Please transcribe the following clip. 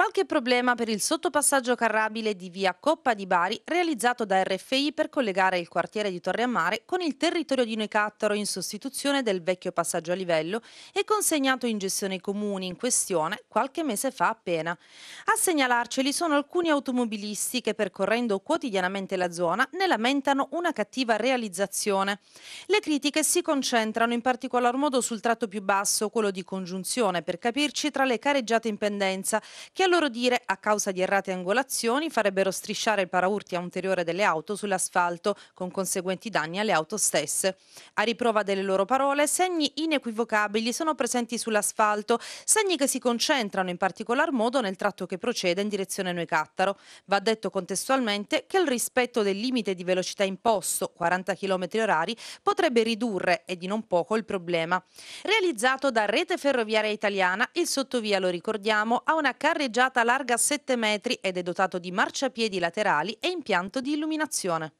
Qualche problema per il sottopassaggio carrabile di via Coppa di Bari realizzato da RFI per collegare il quartiere di Torre Torreammare con il territorio di Noicattaro in sostituzione del vecchio passaggio a livello e consegnato in gestione ai comuni in questione qualche mese fa appena. A segnalarceli sono alcuni automobilisti che percorrendo quotidianamente la zona ne lamentano una cattiva realizzazione. Le critiche si concentrano in particolar modo sul tratto più basso, quello di congiunzione per capirci tra le careggiate in pendenza che loro dire, a causa di errate angolazioni, farebbero strisciare il paraurti a ulteriore delle auto sull'asfalto, con conseguenti danni alle auto stesse. A riprova delle loro parole, segni inequivocabili sono presenti sull'asfalto, segni che si concentrano in particolar modo nel tratto che procede in direzione Noi Cattaro. Va detto contestualmente che il rispetto del limite di velocità imposto, 40 km h potrebbe ridurre, e di non poco, il problema. Realizzato da Rete Ferroviaria Italiana, il sottovia, lo ricordiamo, ha una carreggiata carreggiata larga 7 metri ed è dotato di marciapiedi laterali e impianto di illuminazione.